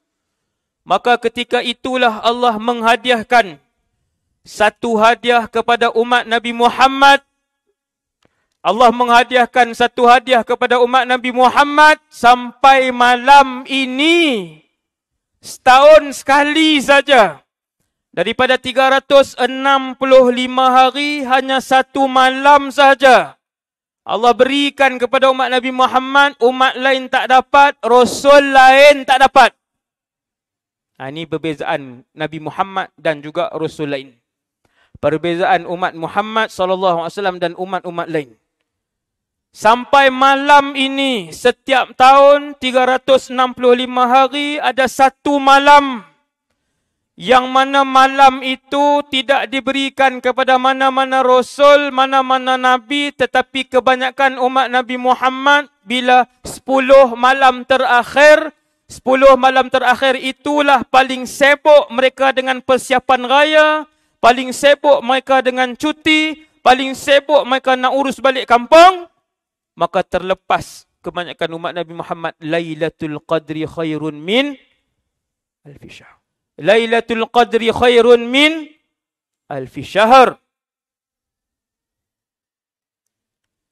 Maka ketika itulah Allah menghadiahkan satu hadiah kepada umat Nabi Muhammad Allah menghadiahkan satu hadiah kepada umat Nabi Muhammad sampai malam ini setahun sekali saja. Daripada 365 hari hanya satu malam saja. Allah berikan kepada umat Nabi Muhammad, umat lain tak dapat, rasul lain tak dapat. Ha, ini perbezaan Nabi Muhammad dan juga rasul lain. Perbezaan umat Muhammad sallallahu alaihi wasallam dan umat-umat lain. Sampai malam ini setiap tahun 365 hari ada satu malam yang mana malam itu tidak diberikan kepada mana-mana rasul, mana-mana nabi tetapi kebanyakan umat Nabi Muhammad bila 10 malam terakhir 10 malam terakhir itulah paling sibuk mereka dengan persiapan raya, paling sibuk mereka dengan cuti, paling sibuk mereka nak urus balik kampung maka terlepas kebanyakan umat Nabi Muhammad Lailatul Qadri khairun min Al syahr. Lailatul Qadri khairun min Al syahr.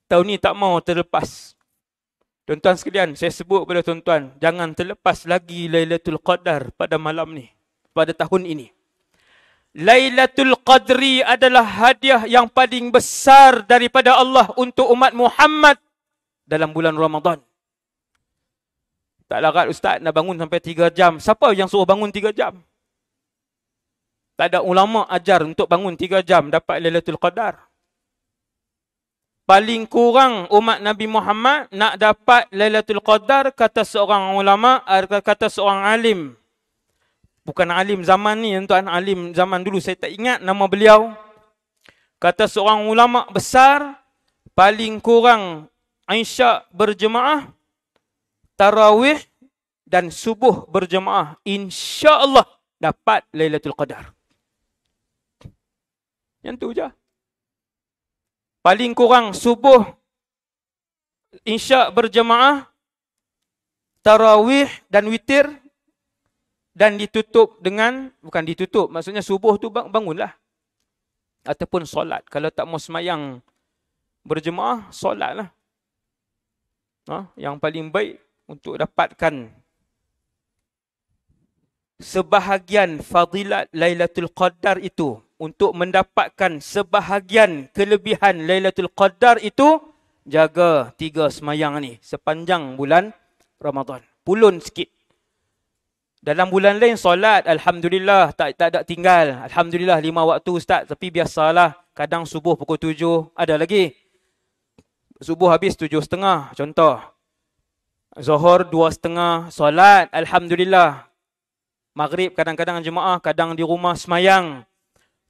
Tahun ni tak mau terlepas. Tuan-tuan sekalian, saya sebut kepada tuan-tuan, jangan terlepas lagi Lailatul Qadar pada malam ni, pada tahun ini. Lailatul Qadri adalah hadiah yang paling besar daripada Allah untuk umat Muhammad dalam bulan Ramadan. Tak larat ustaz nak bangun sampai tiga jam. Siapa yang suruh bangun tiga jam? Tak ada ulama ajar untuk bangun tiga jam dapat Lailatul Qadar. Paling kurang umat Nabi Muhammad nak dapat Lailatul Qadar kata seorang ulama eh, kata seorang alim. Bukan alim zaman ni tuan alim zaman dulu saya tak ingat nama beliau. Kata seorang ulama besar paling kurang Aisyah berjemaah, Tarawih dan Subuh berjemaah. InsyaAllah dapat Lailatul Qadar. Yang tu je. Paling kurang Subuh, Insya' berjemaah, Tarawih dan Witir dan ditutup dengan, bukan ditutup, maksudnya Subuh tu bangunlah. Ataupun solat. Kalau tak mau semayang berjemaah, solatlah. Ha? Yang paling baik untuk dapatkan sebahagian fadilat Lailatul Qadar itu untuk mendapatkan sebahagian kelebihan Lailatul Qadar itu jaga tiga semayang ni sepanjang bulan Ramadan. Pulun sikit. Dalam bulan lain solat alhamdulillah tak tak ada tinggal. Alhamdulillah lima waktu ustaz tapi biasalah kadang subuh pukul tujuh ada lagi. Subuh habis tujuh setengah, contoh. Zohor dua setengah, solat, Alhamdulillah. Maghrib kadang-kadang jemaah, kadang di rumah semayang.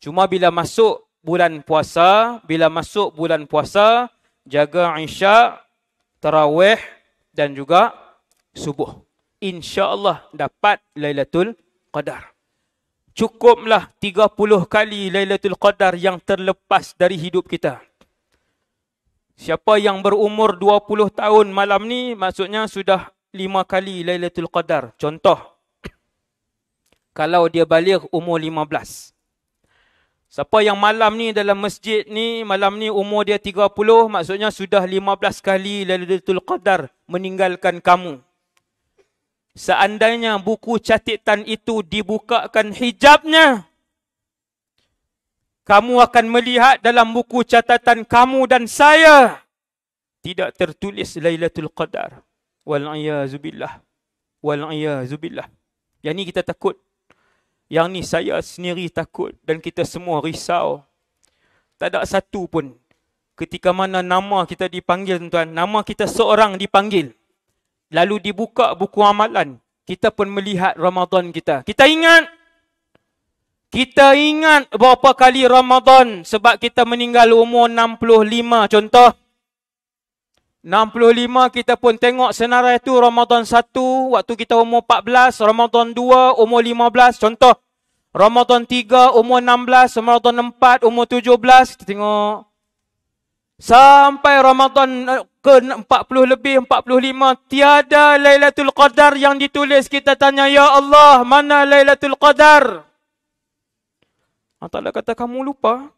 Cuma bila masuk bulan puasa, bila masuk bulan puasa, jaga isyak, terawih dan juga subuh. InsyaAllah dapat Lailatul Qadar. Cukuplah 30 kali Lailatul Qadar yang terlepas dari hidup kita. Siapa yang berumur 20 tahun malam ni maksudnya sudah 5 kali Lailatul Qadar. Contoh kalau dia balik umur 15. Siapa yang malam ni dalam masjid ni malam ni umur dia 30 maksudnya sudah 15 kali Lailatul Qadar meninggalkan kamu. Seandainya buku catatan itu dibukakan hijabnya, kamu akan melihat dalam buku catatan kamu dan saya tidak tertulis Lailatul Qadar. Wal iazubillah. Wal iazubillah. Yang ni kita takut. Yang ni saya sendiri takut dan kita semua risau. Tak ada satu pun ketika mana nama kita dipanggil tuan-tuan, nama kita seorang dipanggil. Lalu dibuka buku amalan, kita pun melihat Ramadan kita. Kita ingat kita ingat berapa kali Ramadan sebab kita meninggal umur 65 contoh. 65 kita pun tengok senarai tu Ramadan 1 waktu kita umur 14, Ramadan 2 umur 15 contoh. Ramadan 3 umur 16, Ramadan 4 umur 17 kita tengok. Sampai Ramadan eh, ke 40 lebih, 45 tiada Lailatul Qadar yang ditulis kita tanya ya Allah, mana Lailatul Qadar? Allah Ta'ala kata, kamu lupa.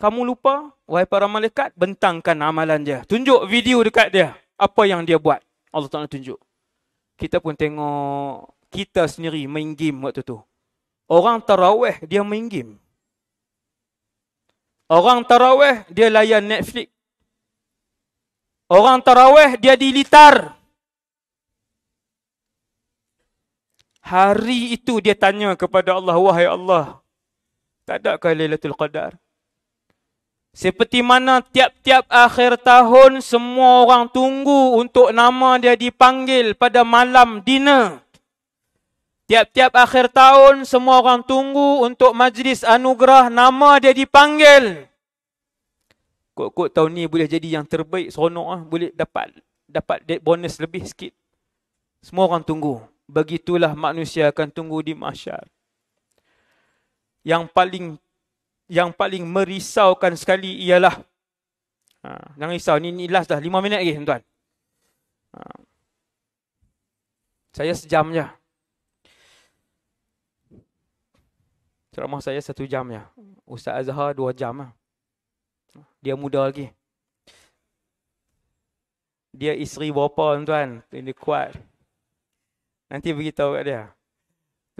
Kamu lupa, wahai para malaikat, bentangkan amalan dia. Tunjuk video dekat dia. Apa yang dia buat. Allah Ta'ala tunjuk. Kita pun tengok kita sendiri main game waktu tu. Orang taraweh, dia main game. Orang taraweh, dia layan Netflix. Orang taraweh, dia dilitar. Hari itu dia tanya kepada Allah, Wahai Allah, tak ada ke Lailatul Qadar? Seperti mana tiap-tiap akhir tahun semua orang tunggu untuk nama dia dipanggil pada malam dina. Tiap-tiap akhir tahun semua orang tunggu untuk majlis anugerah nama dia dipanggil. Kok-kok tahun ni boleh jadi yang terbaik, seronok ah, boleh dapat dapat bonus lebih sikit. Semua orang tunggu. Begitulah manusia akan tunggu di masyarakat yang paling yang paling merisaukan sekali ialah ha, jangan risau ni, ni last dah 5 minit lagi tuan-tuan. Ha, saya sejam je. Ceramah saya satu jam je. Ustaz Azhar dua jam lah. Dia muda lagi. Dia isteri bapa tuan-tuan. Dia kuat. Nanti beritahu kat dia.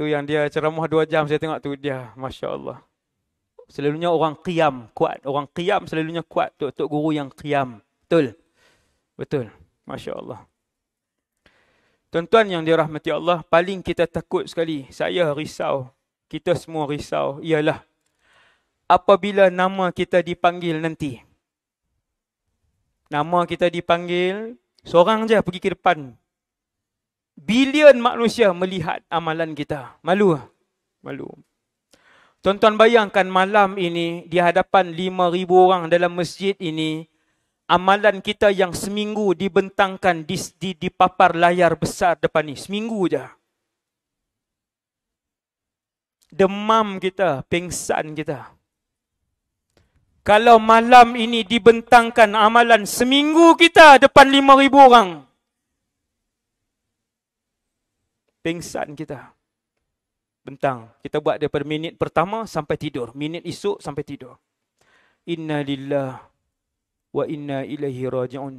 Tu yang dia ceramah dua jam saya tengok tu dia, masya Allah. Selalunya orang kiam kuat, orang kiam selalunya kuat. Tok tok guru yang kiam, betul, betul, masya Allah. Tuan-tuan yang dirahmati Allah, paling kita takut sekali. Saya risau, kita semua risau. Ialah apabila nama kita dipanggil nanti. Nama kita dipanggil, seorang je pergi ke depan bilion manusia melihat amalan kita. Malu. Ah? Malu. Tonton bayangkan malam ini di hadapan 5000 orang dalam masjid ini amalan kita yang seminggu dibentangkan di di, di papar layar besar depan ni. Seminggu je. Demam kita, pingsan kita. Kalau malam ini dibentangkan amalan seminggu kita depan 5000 orang, pengsan kita. Bentang. Kita buat daripada minit pertama sampai tidur. Minit esok sampai tidur. Inna lillah wa inna ilahi raji'un.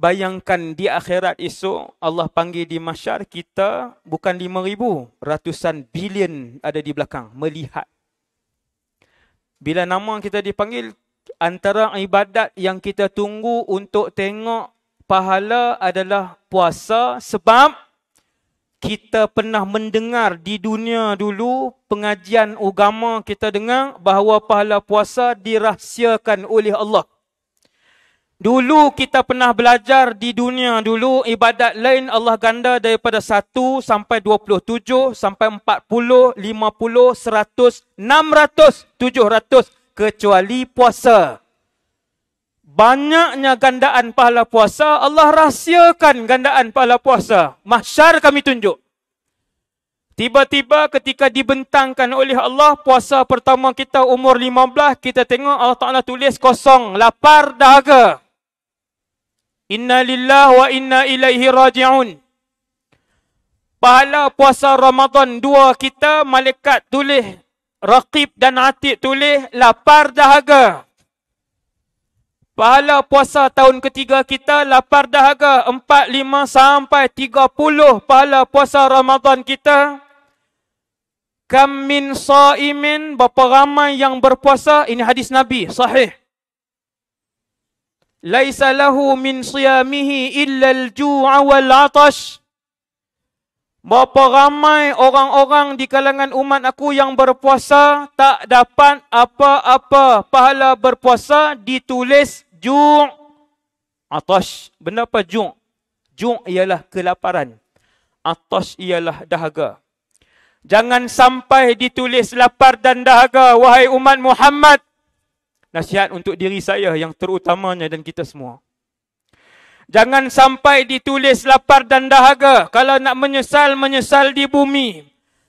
Bayangkan di akhirat esok Allah panggil di masyar kita bukan lima ribu. Ratusan bilion ada di belakang. Melihat. Bila nama kita dipanggil, antara ibadat yang kita tunggu untuk tengok pahala adalah puasa sebab kita pernah mendengar di dunia dulu pengajian agama kita dengar bahawa pahala puasa dirahsiakan oleh Allah. Dulu kita pernah belajar di dunia dulu ibadat lain Allah ganda daripada 1 sampai 27 sampai 40, 50, 100, 600, 700 kecuali puasa banyaknya gandaan pahala puasa, Allah rahsiakan gandaan pahala puasa. Mahsyar kami tunjuk. Tiba-tiba ketika dibentangkan oleh Allah, puasa pertama kita umur 15, kita tengok Allah Ta'ala tulis kosong, lapar dahaga. Inna lillah wa inna ilaihi raji'un. Pahala puasa Ramadan dua kita, malaikat tulis, rakib dan atik tulis, lapar dahaga. Pahala puasa tahun ketiga kita lapar dahaga 45 sampai 30 pahala puasa Ramadan kita. Kam saimin berapa ramai yang berpuasa ini hadis Nabi sahih. Laisa lahu min siyamihi illa al-ju'a wal 'atash. Berapa ramai orang-orang di kalangan umat aku yang berpuasa tak dapat apa-apa pahala berpuasa ditulis ju' atas, Benda apa ju'? Ju' ialah kelaparan. atas ialah dahaga. Jangan sampai ditulis lapar dan dahaga wahai umat Muhammad. Nasihat untuk diri saya yang terutamanya dan kita semua. Jangan sampai ditulis lapar dan dahaga. Kalau nak menyesal, menyesal di bumi.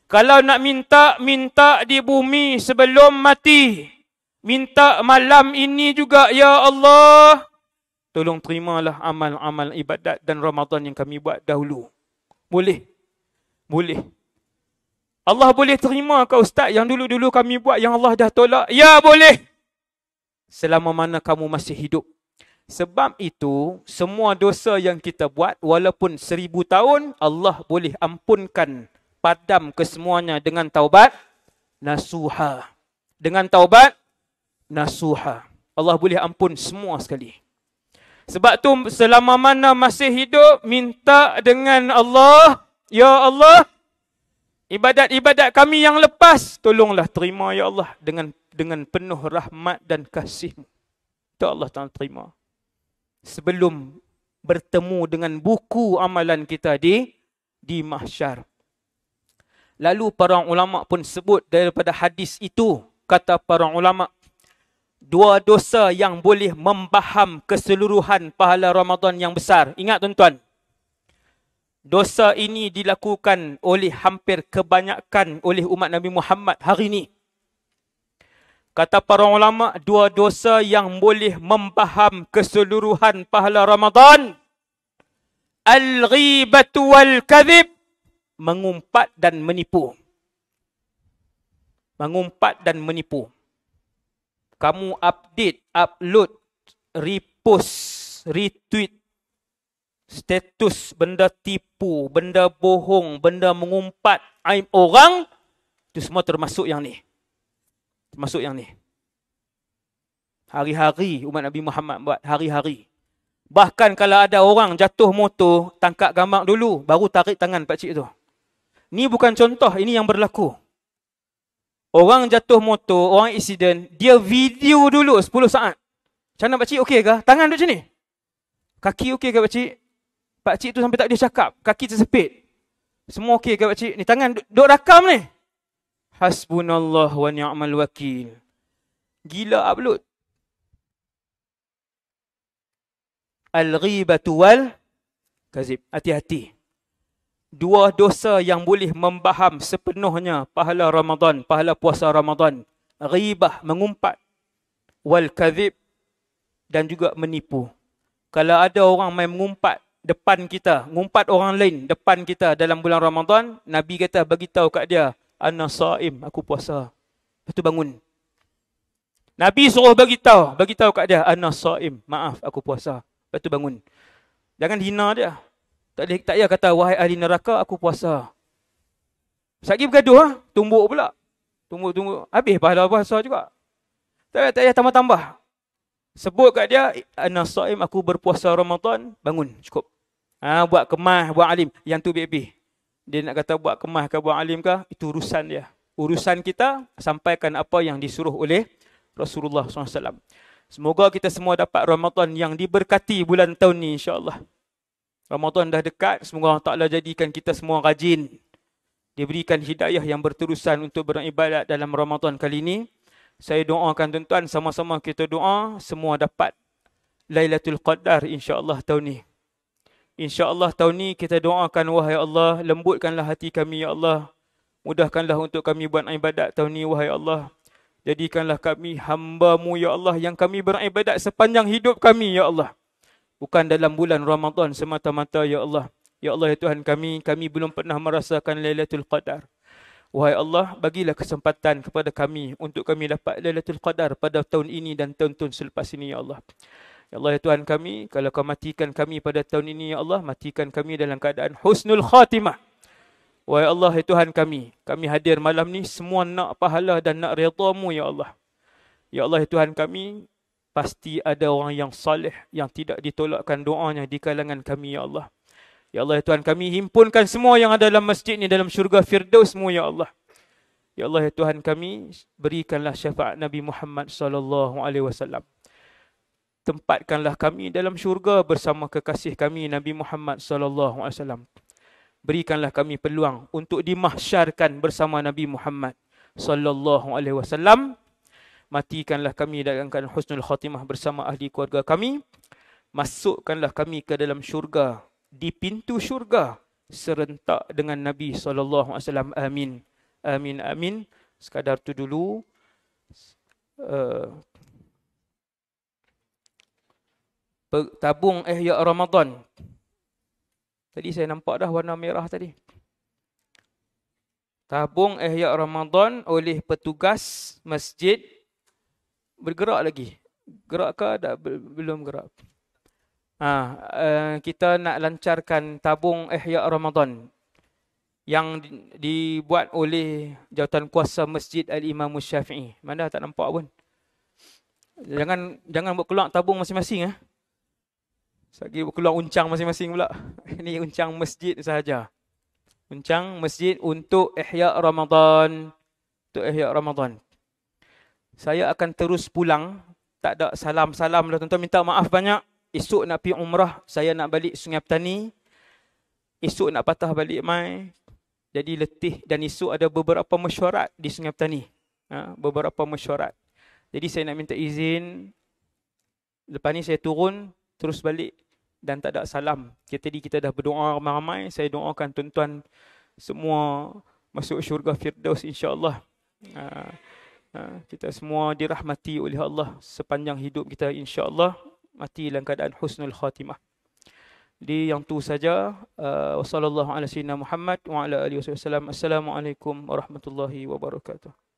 Kalau nak minta, minta di bumi sebelum mati. Minta malam ini juga, Ya Allah. Tolong terimalah amal-amal ibadat dan Ramadan yang kami buat dahulu. Boleh. Boleh. Allah boleh terima ke Ustaz yang dulu-dulu kami buat yang Allah dah tolak? Ya, boleh. Selama mana kamu masih hidup. Sebab itu, semua dosa yang kita buat, walaupun seribu tahun, Allah boleh ampunkan padam kesemuanya dengan taubat. Nasuha. Dengan taubat, nasuha. Allah boleh ampun semua sekali. Sebab tu selama mana masih hidup minta dengan Allah, ya Allah, ibadat-ibadat kami yang lepas tolonglah terima ya Allah dengan dengan penuh rahmat dan kasih. Itu Allah Taala terima. Sebelum bertemu dengan buku amalan kita di di mahsyar. Lalu para ulama pun sebut daripada hadis itu kata para ulama dua dosa yang boleh membaham keseluruhan pahala Ramadan yang besar. Ingat tuan-tuan. Dosa ini dilakukan oleh hampir kebanyakan oleh umat Nabi Muhammad hari ini. Kata para ulama, dua dosa yang boleh membaham keseluruhan pahala Ramadan. Al-ghibat wal-kadhib. Mengumpat dan menipu. Mengumpat dan menipu. Mengumpat dan menipu kamu update, upload, repost, retweet status benda tipu, benda bohong, benda mengumpat aib orang itu semua termasuk yang ni. Termasuk yang ni. Hari-hari umat Nabi Muhammad buat hari-hari. Bahkan kalau ada orang jatuh motor, tangkap gambar dulu baru tarik tangan pak cik tu. Ni bukan contoh, ini yang berlaku. Orang jatuh motor, orang insiden, dia video dulu 10 saat. Macam mana pakcik okey ke? Tangan duduk sini. Kaki okey ke pakcik? Pakcik tu sampai tak dia cakap. Kaki tersepit. Semua okey ke pakcik? Ni tangan duduk rakam ni. Hasbunallah wa ni'mal wakil. Gila ah upload. Al-ghibatu wal kazib. Hati-hati dua dosa yang boleh membaham sepenuhnya pahala Ramadan, pahala puasa Ramadan. Ghibah, mengumpat. Wal kadhib dan juga menipu. Kalau ada orang main mengumpat depan kita, mengumpat orang lain depan kita dalam bulan Ramadan, Nabi kata beritahu kat dia, Ana sa'im, aku puasa. Lepas tu bangun. Nabi suruh beritahu, beritahu kat dia, Ana sa'im, maaf, aku puasa. Lepas tu bangun. Jangan hina dia. Tak boleh tak payah kata wahai ahli neraka aku puasa. Sagi bergaduh ah, ha? tumbuk pula. Tumbuk-tumbuk habis pahala puasa juga. Tak payah, tak payah tambah-tambah. Sebut kat dia ana saim aku berpuasa Ramadan, bangun cukup. Ah ha, buat kemah buat alim yang tu bebih. Dia nak kata buat kemah ke buat alim ke itu urusan dia. Urusan kita sampaikan apa yang disuruh oleh Rasulullah SAW. Semoga kita semua dapat Ramadan yang diberkati bulan tahun ini insyaAllah. allah Ramadan dah dekat, semoga Allah Ta'ala jadikan kita semua rajin. Dia berikan hidayah yang berterusan untuk beribadat dalam Ramadan kali ini. Saya doakan tuan-tuan sama-sama kita doa semua dapat Lailatul Qadar insya-Allah tahun ni. Insya-Allah tahun ni kita doakan wahai Allah lembutkanlah hati kami ya Allah. Mudahkanlah untuk kami buat ibadat tahun ni wahai Allah. Jadikanlah kami hambaMu ya Allah yang kami beribadat sepanjang hidup kami ya Allah. Bukan dalam bulan Ramadhan semata-mata, Ya Allah. Ya Allah, Ya Tuhan kami, kami belum pernah merasakan Lailatul Qadar. Wahai Allah, bagilah kesempatan kepada kami untuk kami dapat Lailatul Qadar pada tahun ini dan tahun-tahun selepas ini, Ya Allah. Ya Allah, Ya Tuhan kami, kalau kau matikan kami pada tahun ini, Ya Allah, matikan kami dalam keadaan husnul khatimah. Wahai Allah, Ya Tuhan kami, kami hadir malam ni semua nak pahala dan nak redamu, Ya Allah. Ya Allah, Ya Tuhan kami, pasti ada orang yang salih yang tidak ditolakkan doanya di kalangan kami ya Allah. Ya Allah ya Tuhan kami himpunkan semua yang ada dalam masjid ini dalam syurga firdaus semua ya Allah. Ya Allah ya Tuhan kami berikanlah syafaat Nabi Muhammad sallallahu alaihi wasallam. Tempatkanlah kami dalam syurga bersama kekasih kami Nabi Muhammad sallallahu alaihi wasallam. Berikanlah kami peluang untuk dimahsyarkan bersama Nabi Muhammad sallallahu alaihi wasallam matikanlah kami dan akan husnul khatimah bersama ahli keluarga kami. Masukkanlah kami ke dalam syurga, di pintu syurga serentak dengan Nabi SAW. Amin. Amin. Amin. Sekadar tu dulu. Uh, tabung ehya Ramadan. Tadi saya nampak dah warna merah tadi. Tabung ehya Ramadan oleh petugas masjid bergerak lagi. Gerak ke tak belum gerak. Ha, uh, kita nak lancarkan tabung Ihya eh, Ramadan yang dibuat oleh jawatan kuasa Masjid Al-Imam Syafi'i. Mana tak nampak pun. Jangan jangan buat keluar tabung masing-masing eh. Sagi buat keluar uncang masing-masing pula. Ini uncang masjid sahaja. Uncang masjid untuk Ihya Ramadan. Untuk Ihya Ramadan saya akan terus pulang. Tak ada salam-salam lah tuan-tuan. Minta maaf banyak. Esok nak pergi umrah. Saya nak balik Sungai Petani. Esok nak patah balik mai. Jadi letih. Dan esok ada beberapa mesyuarat di Sungai Petani. Ha? Beberapa mesyuarat. Jadi saya nak minta izin. Lepas ni saya turun. Terus balik. Dan tak ada salam. Kita tadi kita dah berdoa ramai-ramai. Saya doakan tuan-tuan semua masuk syurga Firdaus insyaAllah. Ha. Ha, kita semua dirahmati oleh Allah sepanjang hidup kita insya-Allah mati dalam keadaan husnul khatimah. Di yang tu saja uh, wasallallahu ala sayyidina Muhammad wa ala alihi wasallam. Assalamualaikum warahmatullahi wabarakatuh.